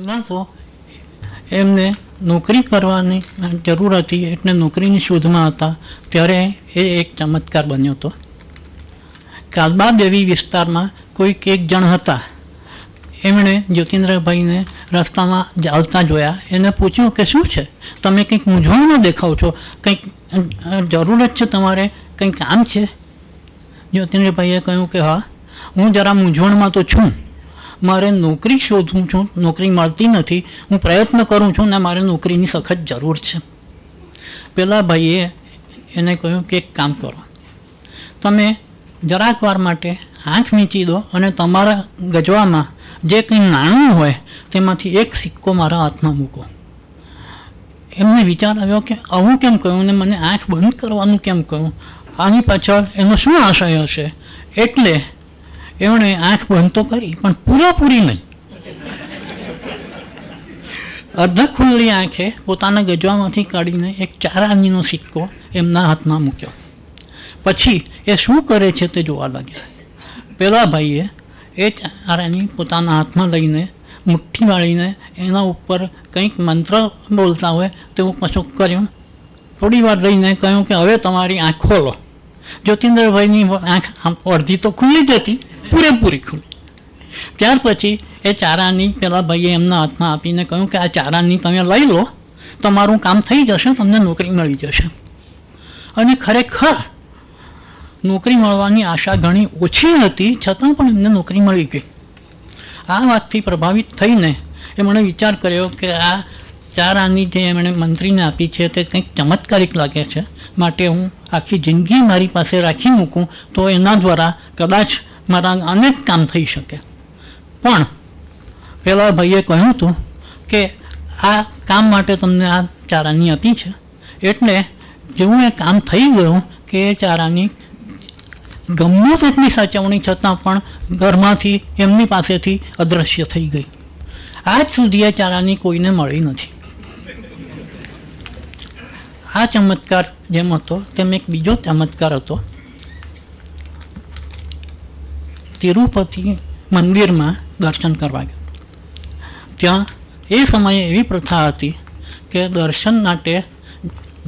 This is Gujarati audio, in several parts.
માણસો એમને નોકરી કરવાની જરૂર હતી એટલે નોકરીની શોધમાં હતા ત્યારે એ એક ચમત્કાર બન્યો હતો કાલબા દેવી વિસ્તારમાં કોઈક એક જણ હતા એમણે જ્યોતિન્દ્રભાઈને રસ્તામાં આવતા જોયા એને પૂછ્યું કે શું છે તમે કંઈક મૂંઝવણમાં દેખાવ છો કંઈક જરૂર જ છે તમારે કંઈક કામ છે જ્યોતિન્દ્રભાઈએ કહ્યું કે હા હું જરા મૂંઝવણમાં તો છું મારે નોકરી શોધું છું નોકરી મળતી નથી હું પ્રયત્ન કરું છું ને મારે નોકરીની સખત જરૂર છે પેલા ભાઈએ એને કહ્યું કે એક કામ કરો તમે જરાક વાર માટે આંખ મીચી દો અને તમારા ગજવામાં જે કંઈ નાણું હોય તેમાંથી એક સિક્કો મારા હાથમાં મૂકો એમને વિચાર આવ્યો કે આવું કેમ કહ્યું ને મને આંખ બંધ કરવાનું કેમ કહ્યું આની પાછળ એનો શું આશય હશે એટલે એમણે આંખ બંધ તો કરી પણ પૂરેપૂરી નહીં અડધા ખુલ્લી આંખે પોતાના ગજવામાંથી કાઢીને એક ચારાનીનો સિક્કો એમના હાથમાં મૂક્યો પછી એ શું કરે છે તે જોવા લાગ્યા પેલા ભાઈએ એ ચારાની પોતાના હાથમાં લઈને મુઠ્ઠી વાળીને એના ઉપર કંઈક મંત્ર બોલતા હોય તેવું કશું કર્યું થોડી વાર લઈને કહ્યું કે હવે તમારી આંખ ખોલો જ્યોતિન્દ્રભાઈની આંખ અડધી તો ખુલ્લી જ હતી પૂરેપૂરી ખુલ્લી ત્યાર પછી એ ચારાની પેલા ભાઈએ એમના હાથમાં આપીને કહ્યું કે આ ચારાની તમે લઈ લો તમારું કામ થઈ જશે તમને નોકરી મળી જશે અને ખરેખર નોકરી મળવાની આશા ઘણી ઓછી હતી છતાં પણ એમને નોકરી મળી ગઈ આ વાતથી પ્રભાવિત થઈને એ મને વિચાર કર્યો કે આ ચારાની જે એમણે મંત્રીને આપી છે તે કંઈક ચમત્કારિક લાગે છે માટે હું આખી જિંદગી મારી પાસે રાખી મૂકું તો એના દ્વારા કદાચ મારા અનેક કામ થઈ શકે પણ પેલા ભાઈએ કહ્યું હતું કે આ કામ માટે તમને આ ચારાની આપી છે એટલે જેવું એ કામ થઈ ગયું કે એ ચારાની ગમે તેટલી સાચવણી છતાં પણ ઘરમાંથી એમની પાસેથી અદ્રશ્ય થઈ ગઈ આજ સુધી એ ચારાની કોઈને મળી નથી આ ચમત્કાર જેમ હતો તેમ એક બીજો ચમત્કાર હતો તિરુપતિ મંદિરમાં દર્શન કરવા ગયો ત્યાં એ સમયે એવી પ્રથા હતી કે દર્શન માટે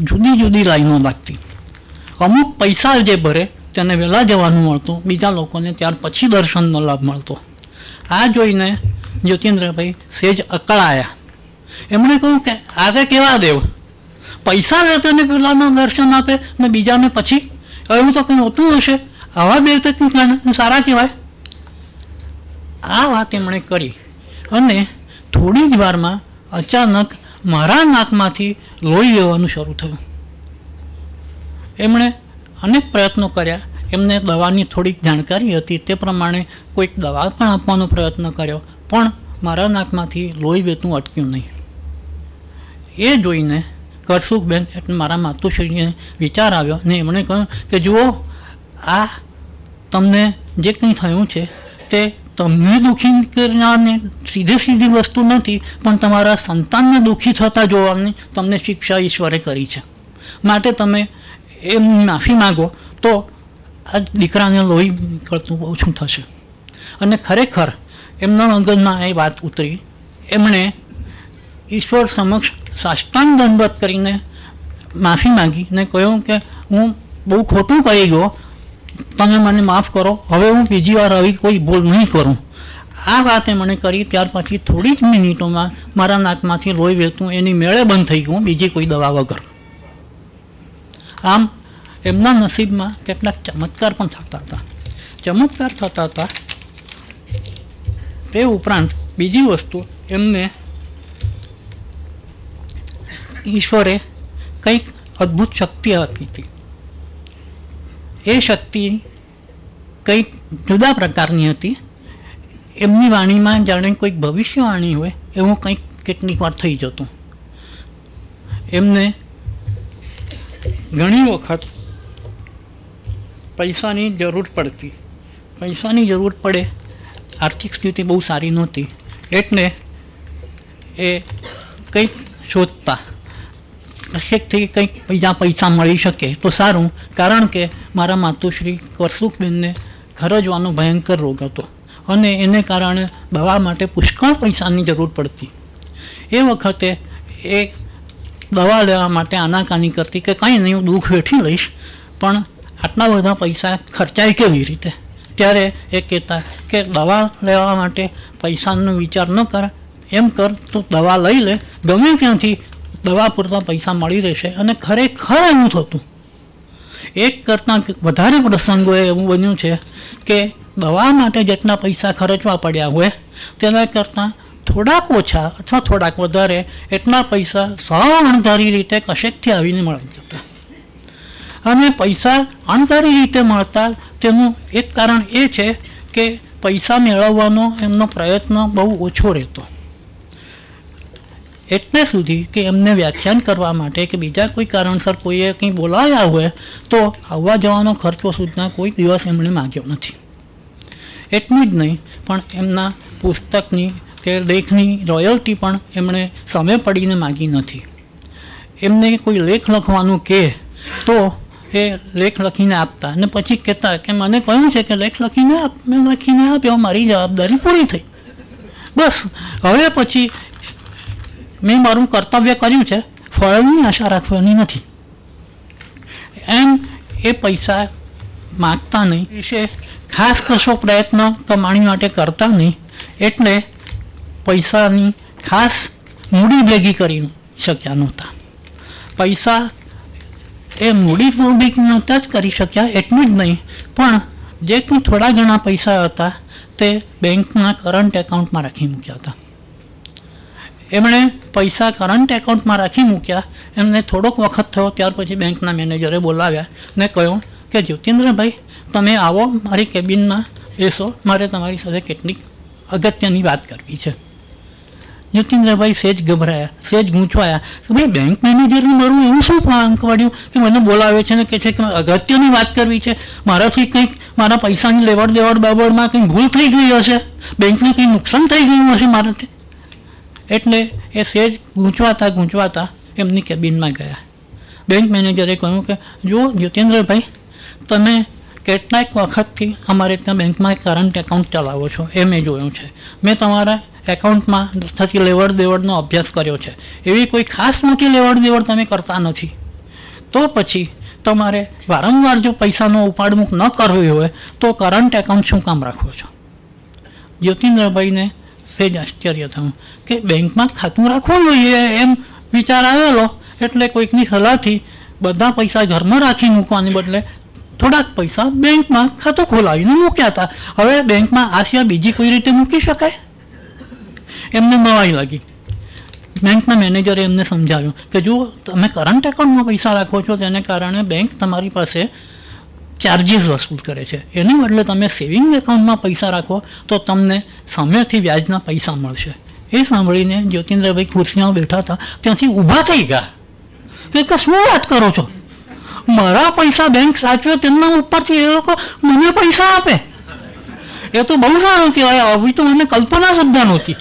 જુદી જુદી લાઈનો લાગતી અમુક પૈસા જે ભરે તેને વહેલા જવાનું મળતું બીજા લોકોને ત્યાર પછી દર્શનનો લાભ મળતો આ જોઈને જ્યોતિન્દ્રભાઈ સેજ અકળાયા એમણે કહ્યું કે આજે કેવા દેવ પૈસા લે પહેલાંના દર્શન આપે ને બીજાને પછી એવું તો કંઈ હોતું હશે આવા દેવ તો સારા કહેવાય આ વાત એમણે કરી અને થોડી જ વારમાં અચાનક મારા નાકમાંથી લોહી લેવાનું શરૂ થયું એમણે અનેક પ્રયત્નો કર્યા એમને દવાની થોડીક જાણકારી હતી તે પ્રમાણે કોઈક દવા પણ આપવાનો પ્રયત્ન કર્યો પણ મારા નાકમાંથી લોહી વેતું અટક્યું નહીં એ જોઈને કરસુખબેન એટલે મારા માતુશ્રીને વિચાર આવ્યો અને એમણે કહ્યું કે જુઓ આ તમને જે કંઈ થયું છે તે તમને દુઃખી કરનારને સીધે સીધી વસ્તુ નથી પણ તમારા સંતાનને દુઃખી થતા જોવાની તમને શિક્ષા ઈશ્વરે કરી છે માટે તમે એમની માફી માગો તો આ દીકરાને લોહી કરતું ઓછું થશે અને ખરેખર એમના અંગનમાં એ વાત ઉતરી એમણે ઈશ્વર સમક્ષ સાષ્ટાંગ દંડવત કરીને માફી માગી ને કહ્યું કે હું બહુ ખોટું કહી ગયો તમે મને માફ કરો હવે હું બીજી વાર આવી કોઈ ભૂલ નહીં કરું આ વાતે મને કરી ત્યાર પછી થોડી જ મિનિટોમાં મારા નાકમાંથી લોહી વહેતું એની મેળે બંધ થઈ ગયું બીજી કોઈ દવા વગર આમ એમના નસીબમાં કેટલાક ચમત્કાર પણ થતા હતા ચમત્કાર થતા હતા તે ઉપરાંત બીજી વસ્તુ એમને ઈશ્વરે કંઈક અદ્ભુત શક્તિ આપી હતી એ શક્તિ કંઈક જુદા પ્રકારની હતી એમની વાણીમાં જાણે કોઈક ભવિષ્યવાણી હોય એવું કંઈક કેટલીક વાર થઈ જતું એમને ઘણી વખત પૈસાની જરૂર પડતી પૈસાની જરૂર પડે આર્થિક સ્થિતિ બહુ સારી નહોતી એટલે એ કંઈક શોધતા શેકથી કંઈક બીજા પૈસા મળી શકે તો સારું કારણ કે મારા માતુશ્રી કરસુખબેનને ખરજવાનો ભયંકર રોગ હતો અને એને કારણે દવા માટે પુષ્કળ પૈસાની જરૂર પડતી એ વખતે એ દવા લેવા માટે આનાકાની કરતી કે કંઈ નહીં હું દુઃખ વેઠી લઈશ પણ આટલા બધા પૈસા ખર્ચાય કેવી રીતે ત્યારે એ કહેતા કે દવા લેવા માટે પૈસાનો વિચાર ન કર એમ કર તું દવા લઈ લે ગમે ત્યાંથી દવા પૂરતા પૈસા મળી રહેશે અને ખરેખર એવું થતું એક કરતાં વધારે પ્રસંગોએ એવું બન્યું છે કે દવા માટે જેટલા પૈસા ખર્ચવા પડ્યા હોય તેના કરતાં થોડાક ઓછા અથવા થોડાક વધારે એટલા પૈસા સાવ અણધારી રીતે કશેકથી આવીને મળી જતા અને પૈસા અણધારી રીતે મળતા તેનું એક કારણ એ છે કે પૈસા મેળવવાનો એમનો પ્રયત્ન બહુ ઓછો રહેતો એટલે સુધી કે એમને વ્યાખ્યાન કરવા માટે કે બીજા કોઈ કારણસર કોઈએ કંઈ બોલાવ્યા હોય તો આવવા જવાનો ખર્ચો સુધીના કોઈ દિવસ એમણે માગ્યો નથી એટલું જ નહીં પણ એમના પુસ્તકની કે લેખની રોયલ્ટી પણ એમણે સામે પડીને માગી નથી એમને કોઈ લેખ લખવાનું કહે તો એ લેખ લખીને આપતા અને પછી કહેતા કે મને કહ્યું છે કે લેખ લખીને આપ મેં લખીને આપ્યો મારી જવાબદારી પૂરી થઈ બસ હવે પછી મેં મારું કર્તવ્ય કર્યું છે ફળની આશા રાખવાની નથી એમ એ પૈસા માગતા નહીં વિશે ખાસ કશો પ્રયત્ન કમાણી માટે કરતા નહીં એટલે પૈસાની ખાસ મૂડી ભેગી કરી શક્યા નહોતા પૈસા એ મૂડી ભેગી નહોતા જ કરી શક્યા એટલું જ નહીં પણ જે કંઈ થોડા ઘણા પૈસા હતા તે બેંકના કરંટ એકાઉન્ટમાં રાખી મૂક્યા હતા એમણે પૈસા કરંટ એકાઉન્ટમાં રાખી મૂક્યા એમને થોડોક વખત થયો ત્યાર પછી બેંકના મેનેજરે બોલાવ્યા ને કહ્યું કે જ્યોતિન્દ્રભાઈ તમે આવો મારી કેબિનમાં બેસો મારે તમારી સાથે કેટલીક અગત્યની વાત કરવી છે જ્યોતિન્દ્રભાઈ સેજ ગભરાયા સેજ ગૂંચવાયા કે ભાઈ બેંક મેનેજરને મારું એવું શું પાંક પડ્યું કે મને બોલાવે છે ને કે છે કે અગત્યની વાત કરવી છે મારાથી કંઈક મારા પૈસાની લેવડ દેવડ બાબડમાં કંઈ ભૂલ થઈ ગઈ હશે બેંકને કંઈ નુકસાન થઈ ગયું હશે મારાથી એટલે એ સેજ ગૂંચવાતા ગૂંચવાતા એમની કેબિનમાં ગયા બેંક મેનેજરે કહ્યું કે જુઓ જીતેન્દ્રભાઈ તમે કેટલાક વખતથી અમારે ત્યાં બેંકમાં કરંટ એકાઉન્ટ ચલાવો છો એ મેં જોયું છે મેં તમારા એકાઉન્ટમાં થતી લેવડ દેવડનો અભ્યાસ કર્યો છે એવી કોઈ ખાસ મોટી લેવડ દેવડ તમે કરતા નથી તો પછી તમારે વારંવાર જો પૈસાનો ઉપાડમુખ ન કરવી હોય તો કરંટ એકાઉન્ટ શું કામ રાખો છો જ્યોતિન્દ્રભાઈને સેજ આશ્ચર્ય થયું કે બેંકમાં ખાતું રાખવું જોઈએ એમ વિચાર આવેલો એટલે કોઈકની સલાહથી બધા પૈસા ઘરમાં રાખી મૂકવાને બદલે થોડાક પૈસા બેંકમાં ખાતું ખોલાવીને મૂક્યા હતા હવે બેંકમાં આશિયા બીજી કોઈ રીતે મૂકી શકાય એમને નવાઈ લાગી બેંકના મેનેજરે એમને સમજાવ્યું કે જો તમે કરંટ એકાઉન્ટમાં પૈસા રાખો છો તેને કારણે બેંક તમારી પાસે ચાર્જીસ વસૂલ કરે છે એને બદલે તમે સેવિંગ એકાઉન્ટમાં પૈસા રાખો તો તમને સામેથી વ્યાજના પૈસા મળશે એ સાંભળીને જ્યોતિન્દ્રભાઈ ખુરશીમાં બેઠા હતા ત્યાંથી ઊભા થઈ ગયા તો કે શું વાત કરો છો મારા પૈસા બેંક સાચવે તેમના ઉપરથી એ લોકો મને પૈસા આપે એ તો બહુ સારું કહેવાય આવી તો મને કલ્પના સુદ્ધા નહોતી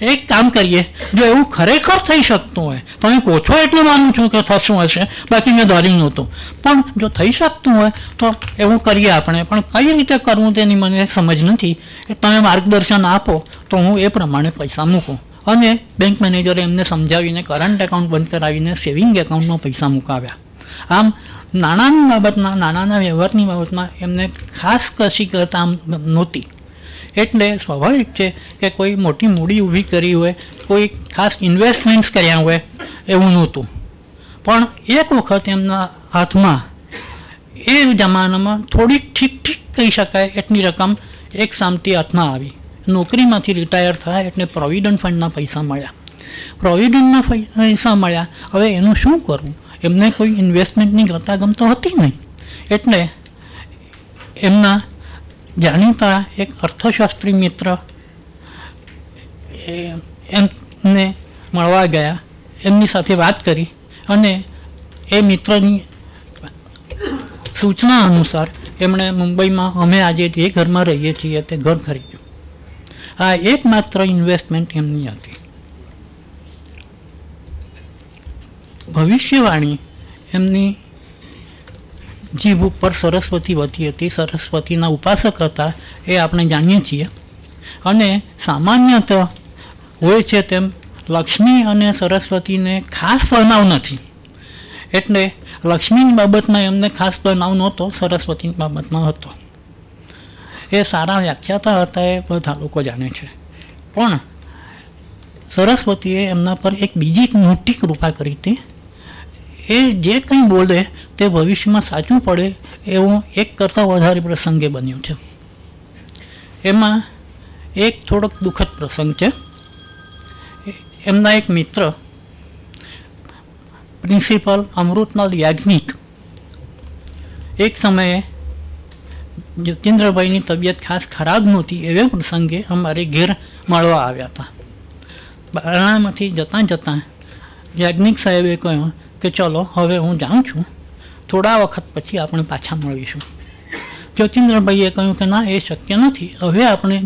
એક કામ કરીએ જો એવું ખરેખર થઈ શકતું હોય તમે કહો છો એટલે માનું છું કે થશું હશે બાકી મેં ધાર્યું નહોતું પણ જો થઈ શકતું હોય તો એવું કરીએ આપણે પણ કઈ રીતે કરવું તેની મને સમજ નથી તમે માર્ગદર્શન આપો તો હું એ પ્રમાણે પૈસા મૂકું અને બેંક મેનેજરે એમને સમજાવીને કરંટ એકાઉન્ટ બંધ કરાવીને સેવિંગ એકાઉન્ટમાં પૈસા મુકાવ્યા આમ નાણાંની બાબતમાં નાણાંના વ્યવહારની બાબતમાં એમને ખાસ કશી કરતા આમ નહોતી એટલે સ્વાભાવિક છે કે કોઈ મોટી મૂડી ઊભી કરી હોય કોઈ ખાસ ઇન્વેસ્ટમેન્ટ્સ કર્યા હોય એવું નહોતું પણ એક વખત એમના હાથમાં એ જમાનામાં થોડીક ઠીક ઠીક કહી શકાય એટલી રકમ એક સામટી હાથમાં આવી નોકરીમાંથી રિટાયર થયા એટલે પ્રોવિડન્ટ ફંડના પૈસા મળ્યા પ્રોવિડન્ટના પૈસા મળ્યા હવે એનું શું કરવું એમને કોઈ ઇન્વેસ્ટમેન્ટની કરતા ગમતો હતી નહીં એટલે એમના જાણીતા એક અર્થશાસ્ત્રી મિત્ર એમને મળવા ગયા એમની સાથે વાત કરી અને એ મિત્રની સૂચના અનુસાર એમણે મુંબઈમાં અમે આજે જે ઘરમાં રહીએ છીએ તે ઘર ખરીદ્યું આ એકમાત્ર ઇન્વેસ્ટમેન્ટ એમની હતી ભવિષ્યવાણી એમની જીભ ઉપર સરસ્વતી વતી હતી સરસ્વતીના ઉપાસક હતા એ આપણે જાણીએ છીએ અને સામાન્યત હોય છે તેમ લક્ષ્મી અને સરસ્વતીને ખાસ બનાવ નથી એટલે લક્ષ્મીની બાબતમાં એમને ખાસ બનાવ નહોતો સરસ્વતીની બાબતમાં હતો એ સારા વ્યાખ્યાતા હતા એ બધા લોકો જાણે છે પણ સરસ્વતીએ એમના પર એક બીજી મોટી કૃપા કરી હતી એ જે કંઈ બોલે તે ભવિષ્યમાં સાચું પડે એવું એક કરતાં વધારે પ્રસંગે બન્યું છે એમાં એક થોડોક દુઃખદ પ્રસંગ છે એમના એક મિત્ર પ્રિન્સિપલ અમૃતલાલ યાજ્ઞિક એક સમયે જતીન્દ્રભાઈની તબિયત ખાસ ખરાબ નહોતી એવે પ્રસંગે અમારે ઘેર મળવા આવ્યા હતા બારણામાંથી જતાં જતાં યાજ્ઞિક સાહેબે કહ્યું કે ચલો હવે હું જાઉં છું થોડા વખત પછી આપણે પાછા મળીશું જ્યોતિન્દ્રભાઈએ કહ્યું કે ના એ શક્ય નથી હવે આપણે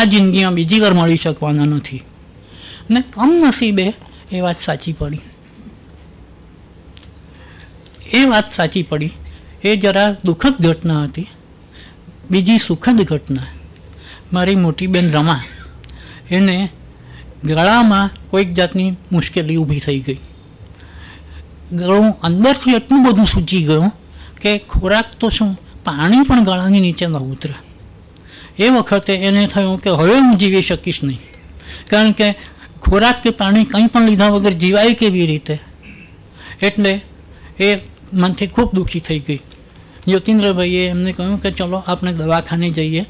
આ જિંદગીમાં બીજી વાર મળી શકવાના નથી ને કમનસીબે એ વાત સાચી પડી એ વાત સાચી પડી એ જરા દુઃખદ ઘટના હતી બીજી સુખદ ઘટના મારી મોટી બેન રમા એને ગળામાં કોઈક જાતની મુશ્કેલી ઊભી થઈ ગઈ ગળું અંદરથી એટલું બધું સૂચી ગયું કે ખોરાક તો શું પાણી પણ ગળાની નીચે ન ઉતરે એ વખતે એને થયું કે હવે હું જીવી શકીશ નહીં કારણ કે ખોરાક કે પાણી કંઈ પણ લીધા વગર જીવાય કેવી રીતે એટલે એ મનથી ખૂબ દુઃખી થઈ ગઈ જ્યોતિન્દ્રભાઈએ એમને કહ્યું કે ચલો આપણે દવાખાને જઈએ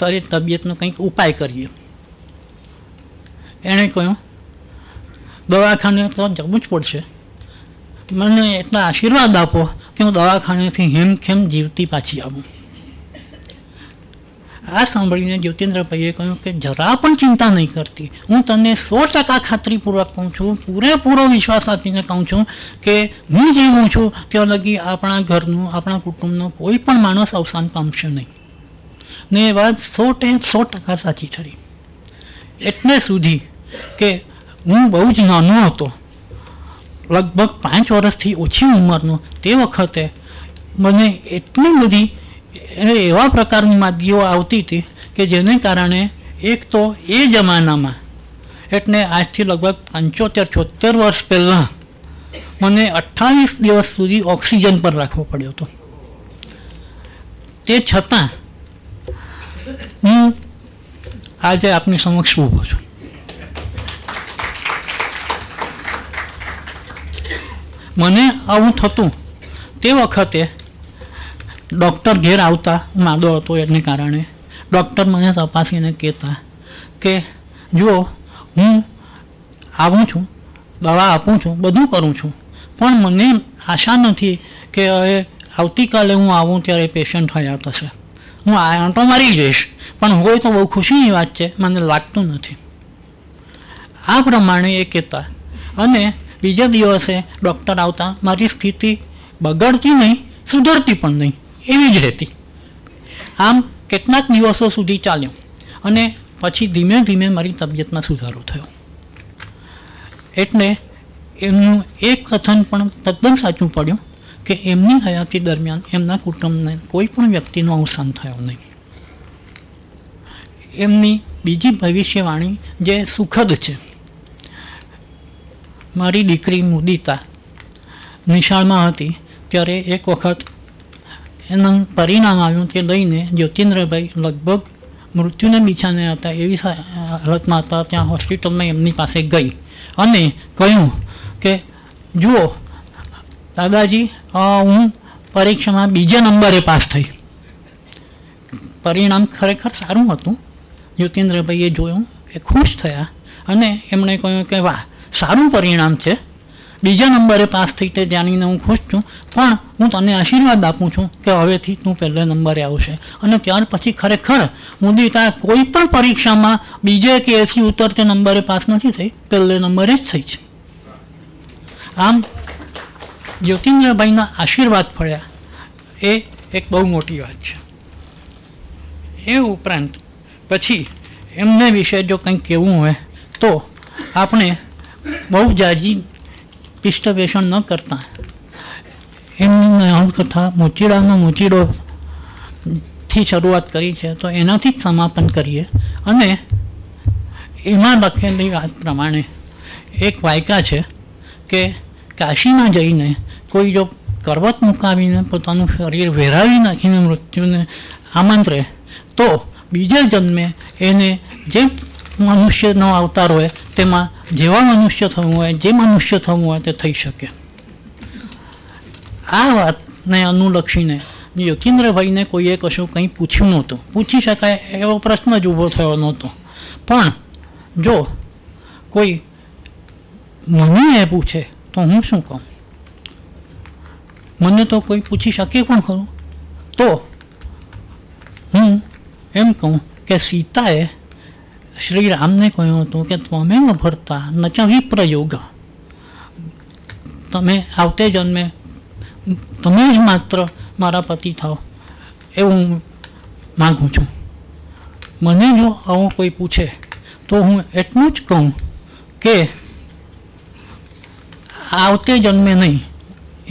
તારી તબિયતનો કંઈક ઉપાય કરીએ એણે કહ્યું દવાખાને તો જવું જ પડશે મને એટલા આશીર્વાદ આપો કે હું દવાખાનેથી હેમખેમ જીવતી પાછી આવું આ સાંભળીને જ્યોતિન્દ્રભાઈએ કહ્યું કે જરા પણ ચિંતા નહીં કરતી હું તને સો ટકા ખાતરીપૂર્વક કહું છું પૂરેપૂરો વિશ્વાસ આપીને કહું છું કે હું જીવું છું ત્યાં લગી આપણા ઘરનું આપણા કુટુંબનો કોઈ પણ માણસ અવસાન પામશે નહીં ને એ વાત સો ટે સો ટકા સાચી ઠરી એટલે સુધી કે હું બહુ જ નાનો હતો લગભગ પાંચ વર્ષથી ઓછી ઉંમરનું તે વખતે મને એટલી બધી એવા પ્રકારની માદગીઓ આવતી હતી કે જેને કારણે એક તો એ જમાનામાં એટલે આજથી લગભગ પંચોતેર છોતેર વર્ષ પહેલાં મને અઠ્ઠાવીસ દિવસ સુધી ઓક્સિજન પર રાખવો પડ્યો હતો તે છતાં હું આજે આપની સમક્ષ ઊભો છું મને આવું થતું તે વખતે ડૉક્ટર ઘેર આવતા માદો હતો એને કારણે ડૉક્ટર મને તપાસીને કહેતા કે જુઓ હું આવું છું દવા આપું છું બધું કરું છું પણ મને આશા નથી કે હવે આવતીકાલે હું આવું ત્યારે પેશન્ટ થયા થશે હું તો મરી જઈશ પણ હોય તો બહુ ખુશીની વાત છે મને લાગતું નથી આ પ્રમાણે એ કહેતા અને બીજા દિવસે ડૉક્ટર આવતા મારી સ્થિતિ બગડતી નહીં સુધરતી પણ નહીં એવી જ રહેતી આમ કેટલાક દિવસો સુધી ચાલ્યો અને પછી ધીમે ધીમે મારી તબિયતમાં સુધારો થયો એટલે એમનું એક કથન પણ તદ્દન સાચું પડ્યું કે એમની હયાતી દરમિયાન એમના કુટુંબને કોઈ પણ વ્યક્તિનું અવસાન થયું નહીં એમની બીજી ભવિષ્યવાણી જે સુખદ છે મારી દીકરી મુદિતા નિશાળમાં હતી ત્યારે એક વખત એનું પરિણામ આવ્યું તે લઈને જ્યોતિન્દ્રભાઈ લગભગ મૃત્યુને બીછાને હતા એવી હાલતમાં હતા ત્યાં હોસ્પિટલમાં એમની પાસે ગઈ અને કહ્યું કે જુઓ દાદાજી હું પરીક્ષામાં બીજા નંબરે પાસ થઈ પરિણામ ખરેખર સારું હતું જ્યોતિન્દ્રભાઈએ જોયું એ ખુશ થયા અને એમણે કહ્યું કે વાહ સારું પરિણામ છે બીજા નંબરે પાસ થઈ તે જાણીને હું ખુશ છું પણ હું તને આશીર્વાદ આપું છું કે હવેથી તું પહેલે નંબરે આવશે અને ત્યાર પછી ખરેખર મુદિતા કોઈ પણ પરીક્ષામાં બીજે કે એથી ઉતરતે નંબરે પાસ નથી થઈ પહેલે નંબરે જ થઈ છે આમ જ્યોતિન્દ્રભાઈના આશીર્વાદ ફળ્યા એ એક બહુ મોટી વાત છે એ ઉપરાંત પછી એમને વિશે જો કંઈક કહેવું હોય તો આપણે બહુ જાજી પિષ્ટવેષણ ન કરતા એમની કથા મોચીડાનો મોચીડો થી શરૂઆત કરી છે તો એનાથી જ સમાપન કરીએ અને એમાં લખેલી વાત પ્રમાણે એક વાયકા છે કે કાશીમાં જઈને કોઈ જો કરવત મુકાવીને પોતાનું શરીર વેરાવી નાખીને મૃત્યુને આમંત્રે તો બીજા જન્મે એને જે મનુષ્યનો અવતાર હોય તેમાં જેવા મનુષ્ય થવું હોય જે મનુષ્ય થવું હોય તે થઈ શકે આ વાતને અનુલક્ષીને યકીન્દ્રભાઈને કોઈએ કશું કંઈ પૂછ્યું નહોતું પૂછી શકાય એવો પ્રશ્ન જ ઊભો થયો નહોતો પણ જો કોઈ મને પૂછે તો હું શું કહું મને તો કોઈ પૂછી શકે પણ ખરું તો હું એમ કહું કે સીતાએ શ્રી રામને કહ્યું હતું કે તમે ભરતા ન ચ વિપ્રયોગ તમે આવતે જન્મે તમે જ માત્ર મારા પતિ થાવ એવું હું માગું છું મને જો આવું કોઈ પૂછે તો હું એટલું જ કહું કે આવતે જન્મે નહીં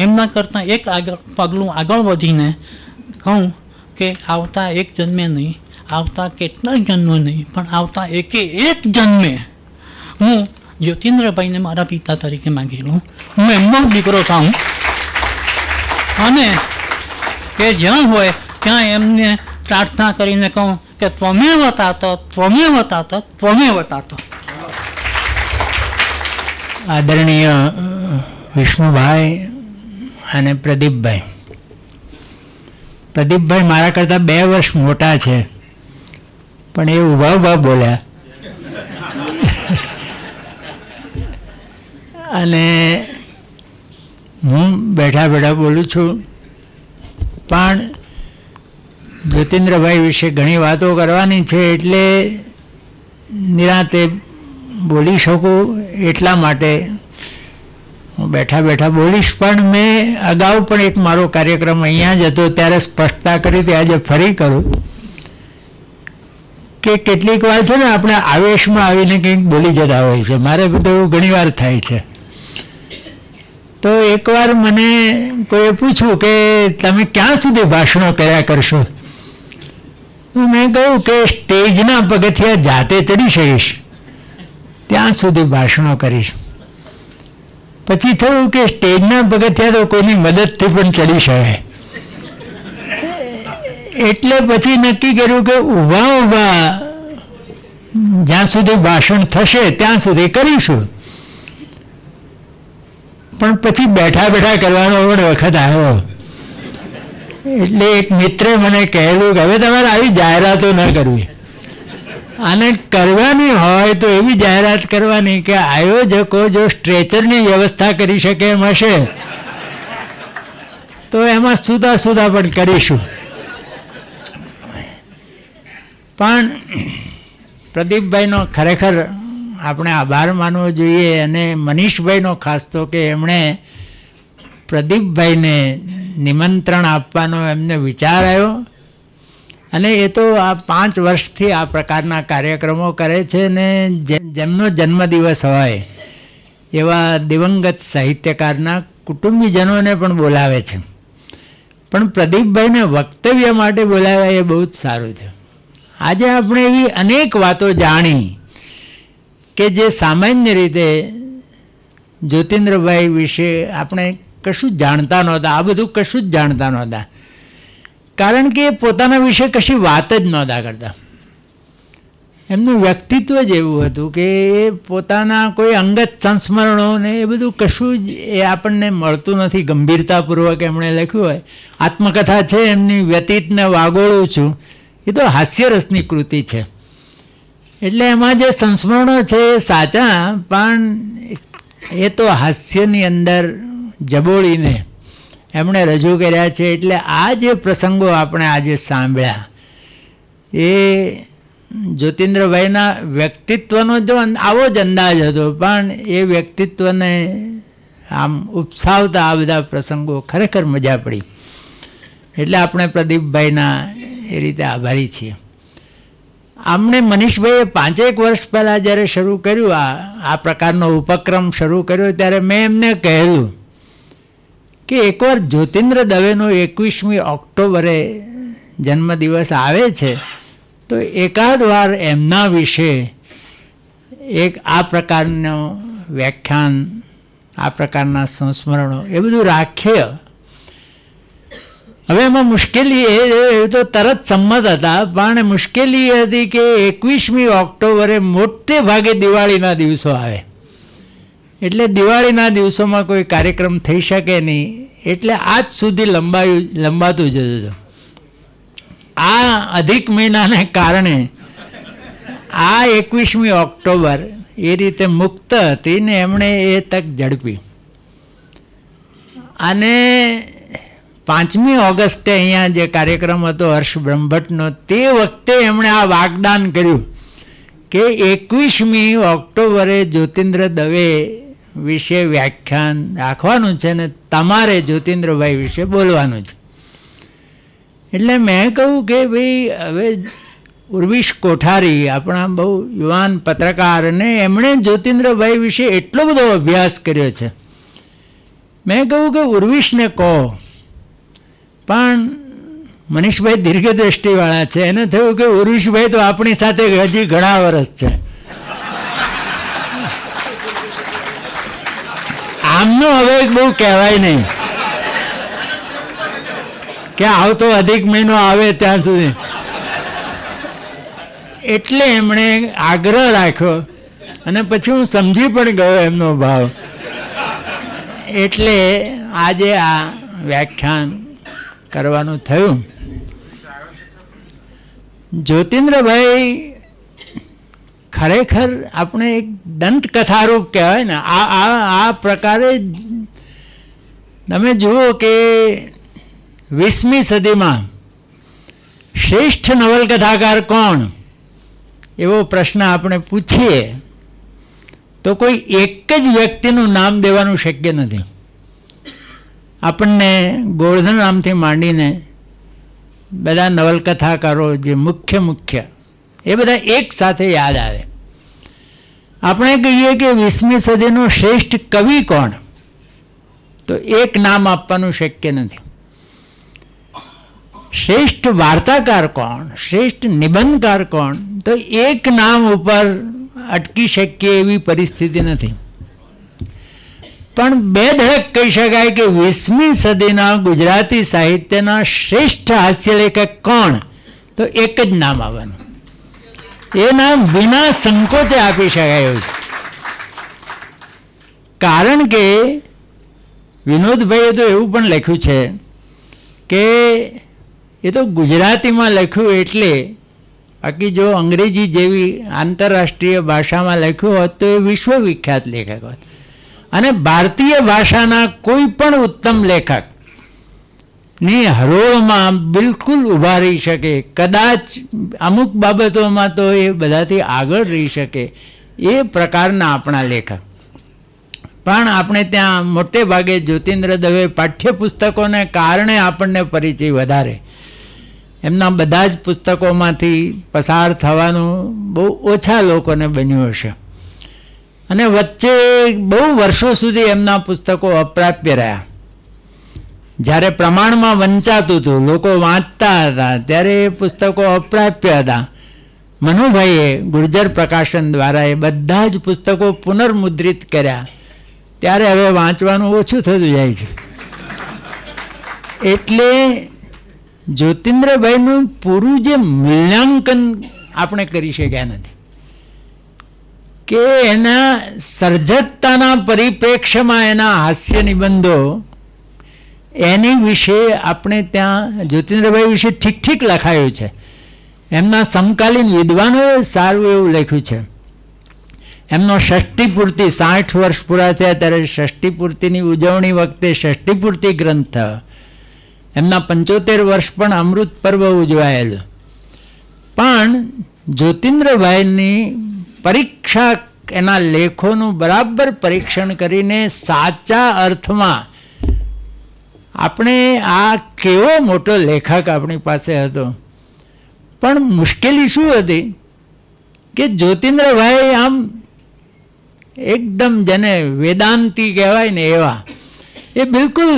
એમના કરતાં એક આગળ પગલું આગળ વધીને કહું કે આવતા એક જન્મે નહીં આવતા કેટલા જન્મ નહીં પણ આવતા એકે એક જન્મે હું જ્યોતિન્દ્રભાઈને મારા પિતા તરીકે માગેલું હું એમનો દીકરો થાઉં અને એ જ્યાં હોય ત્યાં એમને પ્રાર્થના કરીને કહું કે ત્વમે વતાતો ત્વમે વતાતો ત્વમે વતાતો આદરણીય વિષ્ણુભાઈ અને પ્રદીપભાઈ પ્રદીપભાઈ મારા કરતાં બે વર્ષ મોટા છે પણ એ ઊભા ઊભા બોલ્યા અને હું બેઠા બેઠા બોલું છું પણ જતીન્દ્રભાઈ વિશે ઘણી વાતો કરવાની છે એટલે નિરાતે બોલી શકું એટલા માટે હું બેઠા બેઠા બોલીશ પણ મેં અગાઉ પણ એક મારો કાર્યક્રમ અહીંયા જ હતો ત્યારે સ્પષ્ટતા કરી હતી આજે ફરી કરું કે કેટલીક વાર છે ને આપણે આવેશમાં આવીને કંઈક બોલી જતા હોય છે મારે બધું એવું ઘણી વાર થાય છે તો એકવાર મને કોઈએ પૂછ્યું કે તમે ક્યાં સુધી ભાષણો કર્યા કરશો તો મેં કહ્યું કે સ્ટેજના પગથિયા જાતે ચડી શકીશ ત્યાં સુધી ભાષણો કરીશ પછી થયું કે સ્ટેજના પગથિયા તો કોઈની મદદથી પણ ચડી શકાય એટલે પછી નક્કી કર્યું કે ઊભા ઊભા જ્યાં સુધી ભાષણ થશે ત્યાં સુધી કરીશું પણ પછી બેઠા બેઠા કરવાનો પણ વખત આવ્યો એટલે એક મિત્રે મને કહેલું કે હવે તમારે આવી જાહેરાતો ન કરવી અને કરવાની હોય તો એવી જાહેરાત કરવાની કે આયોજકો જો સ્ટ્રેચરની વ્યવસ્થા કરી શકે એમ હશે તો એમાં સુધા સુધા પણ કરીશું પણ પ્રદીપભાઈનો ખરેખર આપણે આભાર માનવો જોઈએ અને મનીષભાઈનો ખાસ તો કે એમણે પ્રદીપભાઈને નિમંત્રણ આપવાનો એમને વિચાર આવ્યો અને એ તો આ પાંચ વર્ષથી આ પ્રકારના કાર્યક્રમો કરે છે ને જેમનો જન્મદિવસ હોય એવા દિવંગત સાહિત્યકારના કુટુંબીજનોને પણ બોલાવે છે પણ પ્રદીપભાઈને વક્તવ્ય માટે બોલાવ્યા એ બહુ જ સારું છે આજે આપણે એવી અનેક વાતો જાણી કે જે સામાન્ય રીતે જ્યોતિન્દ્રભાઈ વિશે આપણે કશું જ જાણતા નહોતા આ બધું કશું જ જાણતા નહોતા કારણ કે પોતાના વિશે કશી વાત જ નહોતા કરતા એમનું વ્યક્તિત્વ જ એવું હતું કે એ પોતાના કોઈ અંગત સંસ્મરણોને એ બધું કશું જ એ આપણને મળતું નથી ગંભીરતાપૂર્વક એમણે લખ્યું હોય આત્મકથા છે એમની વ્યતીતને વાગોળું છું એ તો હાસ્યરસની કૃતિ છે એટલે એમાં જે સંસ્મરણો છે એ સાચા પણ એ તો હાસ્યની અંદર જબોળીને એમણે રજૂ કર્યા છે એટલે આ જે પ્રસંગો આપણે આજે સાંભળ્યા એ જ્યોતિન્દ્રભાઈના વ્યક્તિત્વનો જો આવો જ અંદાજ હતો પણ એ વ્યક્તિત્વને આમ ઉપસાવતા આ બધા પ્રસંગો ખરેખર મજા પડી એટલે આપણે પ્રદીપભાઈના એ રીતે આભારી છીએ આમણે મનીષભાઈએ પાંચેક વર્ષ પહેલાં જ્યારે શરૂ કર્યું આ આ પ્રકારનો ઉપક્રમ શરૂ કર્યો ત્યારે મેં એમને કહેલું કે એકવાર જ્યોતિન્દ્ર દવેનો એકવીસમી ઓક્ટોબરે જન્મદિવસ આવે છે તો એકાદ વાર એમના વિશે એક આ પ્રકારનો વ્યાખ્યાન આ પ્રકારના સંસ્મરણો એ બધું રાખ્ય હવે એમાં મુશ્કેલી એ તો તરત સંમત હતા પણ મુશ્કેલી હતી કે એકવીસમી ઓક્ટોબરે મોટે ભાગે દિવાળીના દિવસો આવે એટલે દિવાળીના દિવસોમાં કોઈ કાર્યક્રમ થઈ શકે નહીં એટલે આજ સુધી લંબાયું લંબાતું જતું હતું આ અધિક મહિનાને કારણે આ એકવીસમી ઓક્ટોબર એ રીતે મુક્ત હતી ને એમણે એ તક ઝડપી અને પાંચમી ઓગસ્ટે અહીંયા જે કાર્યક્રમ હતો હર્ષ બ્રહ્મભટ્ટનો તે વખતે એમણે આ વાગદાન કર્યું કે એકવીસમી ઓક્ટોબરે જ્યોતિન્દ્ર દવે વિશે વ્યાખ્યાન રાખવાનું છે ને તમારે જ્યોતિન્દ્રભાઈ વિશે બોલવાનું છે એટલે મેં કહ્યું કે ભાઈ હવે ઉર્વિશ કોઠારી આપણા બહુ યુવાન પત્રકાર અને એમણે જ્યોતિન્દ્રભાઈ વિશે એટલો બધો અભ્યાસ કર્યો છે મેં કહ્યું કે ઉર્વિશને કહો પણ મનીષભાઈ દીર્ઘદ્રષ્ટિવાળા છે એને થયું કે ઉરુષભાઈ તો આપણી સાથે હજી ઘણા વર્ષ છે આમનો હવે બહુ કહેવાય નહીં કે આવતો અધિક મહિનો આવે ત્યાં સુધી એટલે એમણે આગ્રહ રાખ્યો અને પછી હું સમજી પણ ગયો એમનો ભાવ એટલે આજે આ વ્યાખ્યાન કરવાનું થયું જ્યોતિન્દ્રભાઈ ખરેખર આપણે એક દંતકથારૂપ કહેવાય ને આ આ આ પ્રકારે તમે જુઓ કે વીસમી સદીમાં શ્રેષ્ઠ નવલકથાકાર કોણ એવો પ્રશ્ન આપણે પૂછીએ તો કોઈ એક જ વ્યક્તિનું નામ દેવાનું શક્ય નથી આપણને ગોવર્ધનરામથી માંડીને બધા નવલકથાકારો જે મુખ્ય મુખ્ય એ બધા એક સાથે યાદ આવે આપણે કહીએ કે વીસમી સદીનો શ્રેષ્ઠ કવિ કોણ તો એક નામ આપવાનું શક્ય નથી શ્રેષ્ઠ વાર્તાકાર કોણ શ્રેષ્ઠ નિબંધકાર કોણ તો એક નામ ઉપર અટકી શકીએ એવી પરિસ્થિતિ નથી પણ બે ધડક કહી શકાય કે વીસમી સદીના ગુજરાતી સાહિત્યના શ્રેષ્ઠ હાસ્યલેખક કોણ તો એક જ નામ આવવાનું એ નામ વિના સંકોચે આપી શકાય છે કારણ કે વિનોદભાઈએ તો એવું પણ લખ્યું છે કે એ તો ગુજરાતીમાં લખ્યું એટલે બાકી જો અંગ્રેજી જેવી આંતરરાષ્ટ્રીય ભાષામાં લખ્યું હોત તો એ વિશ્વવિખ્યાત લેખક હોત અને ભારતીય ભાષાના કોઈ પણ ઉત્તમ લેખક ની હરોળમાં બિલકુલ ઊભા રહી શકે કદાચ અમુક બાબતોમાં તો એ બધાથી આગળ રહી શકે એ પ્રકારના આપણા લેખક પણ આપણે ત્યાં મોટે ભાગે જ્યોતિન્દ્ર દવે પાઠ્યપુસ્તકોને કારણે આપણને પરિચય વધારે એમના બધા જ પુસ્તકોમાંથી પસાર થવાનું બહુ ઓછા લોકોને બન્યું હશે અને વચ્ચે બહુ વર્ષો સુધી એમના પુસ્તકો અપ્રાપ્ય રહ્યા જ્યારે પ્રમાણમાં વંચાતું હતું લોકો વાંચતા હતા ત્યારે એ પુસ્તકો અપ્રાપ્ય હતા મનુભાઈએ ગુર્જર પ્રકાશન દ્વારા એ બધા જ પુસ્તકો પુનર્મુદ્રિત કર્યા ત્યારે હવે વાંચવાનું ઓછું થતું જાય છે એટલે જ્યોતિન્દ્રભાઈનું પૂરું જે મૂલ્યાંકન આપણે કરી શક્યા નથી કે એના સર્જકતાના પરિપ્રેક્ષ્યમાં એના હાસ્ય નિબંધો એની વિશે આપણે ત્યાં જ્યોતિન્દ્રભાઈ વિશે ઠીક ઠીક લખાયું છે એમના સમકાલીન વિદ્વાનોએ સારું એવું લખ્યું છે એમનો ષષ્ઠીપૂર્તિ સાઠ વર્ષ પૂરા થયા ત્યારે ષષ્ઠીપૂર્તિની ઉજવણી વખતે ષષ્ઠીપૂર્તિ ગ્રંથ એમના પંચોતેર વર્ષ પણ અમૃત પર્વ ઉજવાયેલું પણ જ્યોતિન્દ્રભાઈની પરીક્ષા એના લેખોનું બરાબર પરીક્ષણ કરીને સાચા અર્થમાં આપણે આ કેવો મોટો લેખક આપણી પાસે હતો પણ મુશ્કેલી શું હતી કે જ્યોતિન્દ્રભાઈ આમ એકદમ જેને વેદાંતિ કહેવાય ને એવા એ બિલકુલ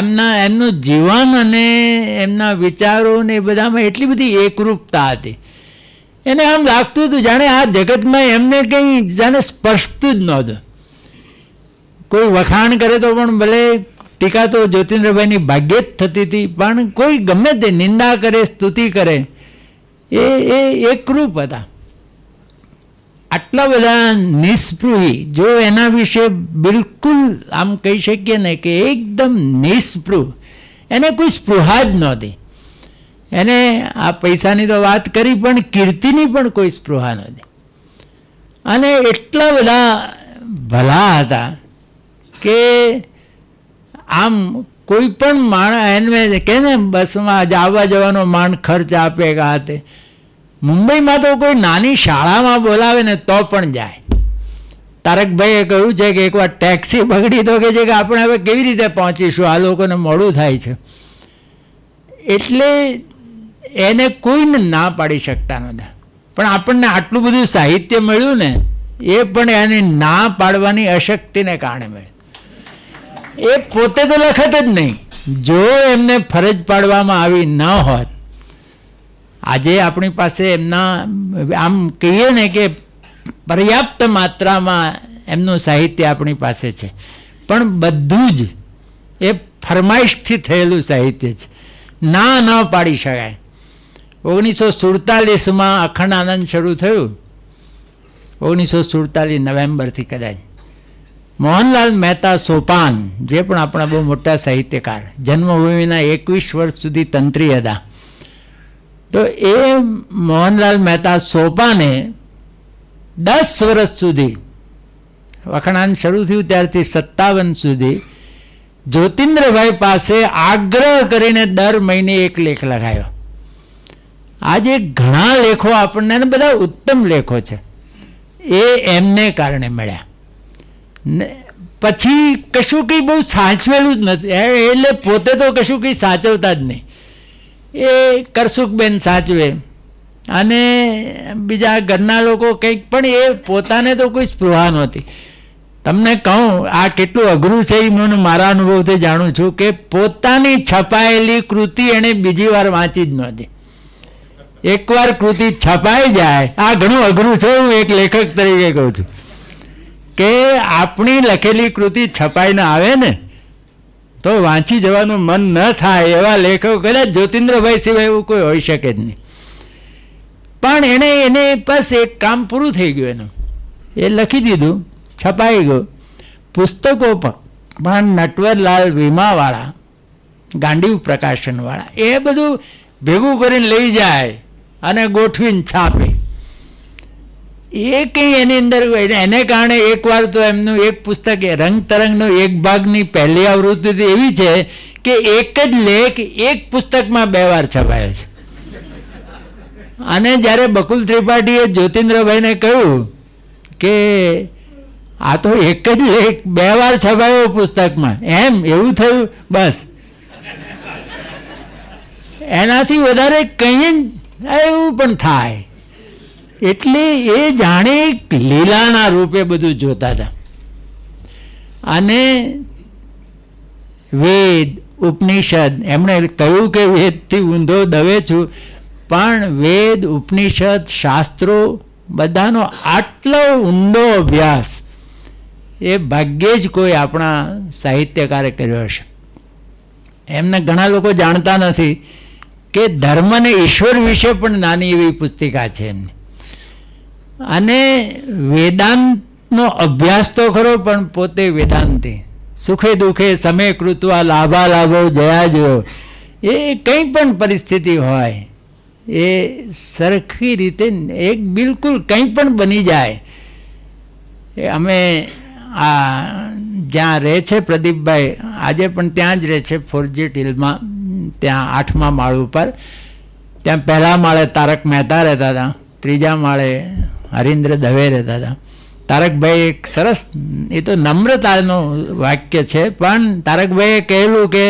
એમના એમનું જીવન અને એમના વિચારો ને બધામાં એટલી બધી એકરૂપતા હતી એને આમ લાગતું હતું જાણે આ જગતમાં એમને કંઈ જાણે સ્પર્શતું જ નહોતું કોઈ વખાણ કરે તો પણ ભલે ટીકા તો જ્યોતિન્દ્રભાઈની ભાગ્યે જ થતી હતી પણ કોઈ ગમે તે નિંદા કરે સ્તુતિ કરે એ એ એકરૂપ હતા આટલા બધા નિષ્પૃહી જો એના વિશે બિલકુલ આમ કહી શકીએ ને કે એકદમ નિષ્પૃહ એને કોઈ સ્પૃહા જ નહોતી એને આ પૈસાની તો વાત કરી પણ કીર્તિની પણ કોઈ સ્પૃહા નથી અને એટલા બધા ભલા હતા કે આમ કોઈ પણ માણસ એને કે ને બસમાં આવવા જવાનો માંડ ખર્ચ આપે આ તે મુંબઈમાં તો કોઈ નાની શાળામાં બોલાવે ને તો પણ જાય તારકભાઈએ કહ્યું છે કે એકવાર ટેક્સી બગડી તો કે છે કે આપણે હવે કેવી રીતે પહોંચીશું આ લોકોને મોડું થાય છે એટલે એને કોઈને ના પાડી શકતા નથી પણ આપણને આટલું બધું સાહિત્ય મળ્યું ને એ પણ એને ના પાડવાની અશક્તિને કારણે મળ્યું એ પોતે તો લખત જ નહીં જો એમને ફરજ પાડવામાં આવી ન હોત આજે આપણી પાસે એમના આમ કહીએ ને કે પર્યાપ્ત માત્રામાં એમનું સાહિત્ય આપણી પાસે છે પણ બધું જ એ ફરમાઈશથી થયેલું સાહિત્ય છે ના ન પાડી શકાય ઓગણીસો સુડતાલીસમાં અખંડ આનંદ શરૂ થયું ઓગણીસો સુડતાલીસ નવેમ્બરથી કદાચ મોહનલાલ મહેતા સોપાન જે પણ આપણા બહુ મોટા સાહિત્યકાર જન્મભૂમિના એકવીસ વર્ષ સુધી તંત્રી હતા તો એ મોહનલાલ મહેતા સોપાને દસ વર્ષ સુધી વખણાન શરૂ થયું ત્યારથી સત્તાવન સુધી જ્યોતિન્દ્રભાઈ પાસે આગ્રહ કરીને દર મહિને એક લેખ લખાયો આજે ઘણા લેખો આપણને બધા ઉત્તમ લેખો છે એ એમને કારણે મળ્યા ને પછી કશું કંઈ બહુ સાચવેલું જ નથી એટલે પોતે તો કશું કંઈ સાચવતા જ નહીં એ કરસુખબેન સાચવે અને બીજા ઘરના લોકો કંઈક પણ એ પોતાને તો કોઈ સ્પૃહા નહોતી તમને કહું આ કેટલું અઘરું છે એ હું મારા અનુભવથી જાણું છું કે પોતાની છપાયેલી કૃતિ એણે બીજી વાર વાંચી જ નહોતી એકવાર કૃતિ છપાઈ જાય આ ઘણું અઘરું છે હું એક લેખક તરીકે કહું છું કે આપણી લખેલી કૃતિ છપાઈને આવે ને તો વાંચી જવાનું મન ન થાય એવા લેખકો કદાચ જ્યોતિન્દ્રભાઈ સિવાય એવું કોઈ હોઈ શકે જ નહીં પણ એણે એને બસ એક કામ પૂરું થઈ ગયું એનું એ લખી દીધું છપાઈ ગયું પુસ્તકો પણ નટવરલાલ વીમાવાળા ગાંડીવ પ્રકાશનવાળા એ બધું ભેગું કરીને લઈ જાય અને ગોઠવીને છાપે એ કંઈ એની અંદર એને કારણે એકવાર તો એમનું એક પુસ્તક રંગ તરંગનું એક ભાગની પહેલી આવૃત્તિ એવી છે કે એક જ લેખ એક પુસ્તકમાં બે વાર છપાયો છે અને જ્યારે બકુલ ત્રિપાઠીએ જ્યોતિન્દ્રભાઈને કહ્યું કે આ તો એક જ લેખ બે વાર છપાયો પુસ્તકમાં એમ એવું થયું બસ એનાથી વધારે કંઈ જ એવું પણ થાય એટલે એ જાણે લીલાના રૂપે બધું જોતા હતા અને વેદ ઉપનિષદ એમણે કહ્યું કે વેદથી ઊંધો દવે છું પણ વેદ ઉપનિષદ શાસ્ત્રો બધાનો આટલો ઊંડો અભ્યાસ એ ભાગ્યે જ કોઈ આપણા સાહિત્યકારે કર્યો હશે એમને ઘણા લોકો જાણતા નથી કે ધર્મ અને ઈશ્વર વિશે પણ નાની એવી પુસ્તિકા છે અને વેદાંતનો અભ્યાસ તો ખરો પણ પોતે વેદાંતી સુખે દુઃખે સમય કૃત્વા લાભા લાભો જયા જયો એ કંઈ પણ પરિસ્થિતિ હોય એ સરખી રીતે એક બિલકુલ કંઈ પણ બની જાય એ અમે આ જ્યાં રહે છે પ્રદીપભાઈ આજે પણ ત્યાં જ રહે છે ફોરજી ટીલમાં ત્યાં આઠમા માળ ઉપર ત્યાં પહેલા માળે તારક મહેતા રહેતા હતા ત્રીજા માળે હરિન્દ્ર દવે રહેતા હતા તારકભાઈ એક સરસ એ તો નમ્રતાનું વાક્ય છે પણ તારકભાઈએ કહેલું કે